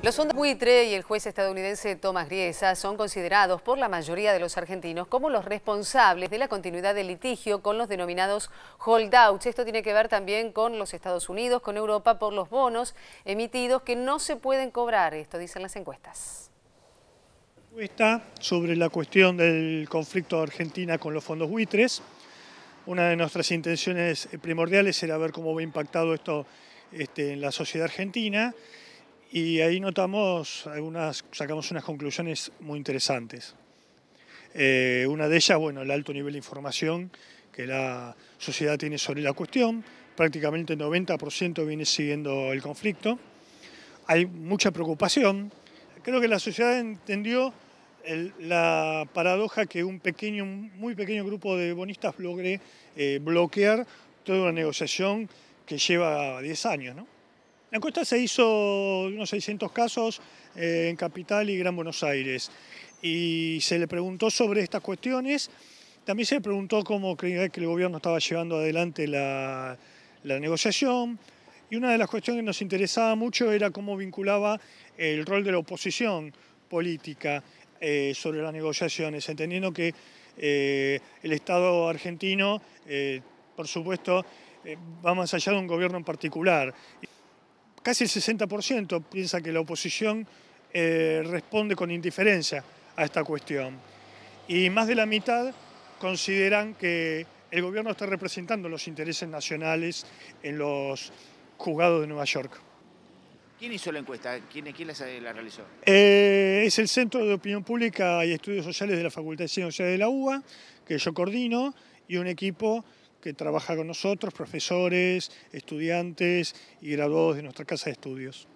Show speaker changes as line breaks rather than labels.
Los fondos buitre y el juez estadounidense Thomas Griesa son considerados por la mayoría de los argentinos como los responsables de la continuidad del litigio con los denominados holdouts. Esto tiene que ver también con los Estados Unidos, con Europa, por los bonos emitidos que no se pueden cobrar. Esto dicen las encuestas.
Encuesta sobre la cuestión del conflicto de Argentina con los fondos buitres. Una de nuestras intenciones primordiales era ver cómo va impactado esto este, en la sociedad argentina y ahí notamos sacamos unas conclusiones muy interesantes. Eh, una de ellas, bueno, el alto nivel de información que la sociedad tiene sobre la cuestión, prácticamente el 90% viene siguiendo el conflicto. Hay mucha preocupación. Creo que la sociedad entendió la paradoja que un pequeño, muy pequeño grupo de bonistas logre eh, bloquear toda una negociación que lleva 10 años, ¿no? La encuesta se hizo unos 600 casos eh, en Capital y Gran Buenos Aires y se le preguntó sobre estas cuestiones. También se le preguntó cómo creía que el gobierno estaba llevando adelante la, negociación. Y una de las cuestiones que nos interesaba mucho era cómo vinculaba el rol de la oposición política eh, sobre las negociaciones, entendiendo que eh, el Estado argentino, por supuesto, va más allá de un gobierno en particular. Casi el 60% piensa que la oposición eh, responde con indiferencia a esta cuestión. Y más de la mitad consideran que el gobierno está representando los intereses nacionales en los juzgados de Nueva York. ¿Quién hizo la encuesta? ¿Quién, la, realizó? Eh, es el Centro de Opinión Pública y Estudios Sociales de la Facultad de Ciencias de la UBA, que yo coordino, y un equipo que trabaja con nosotros, profesores, estudiantes y graduados de nuestra casa de estudios.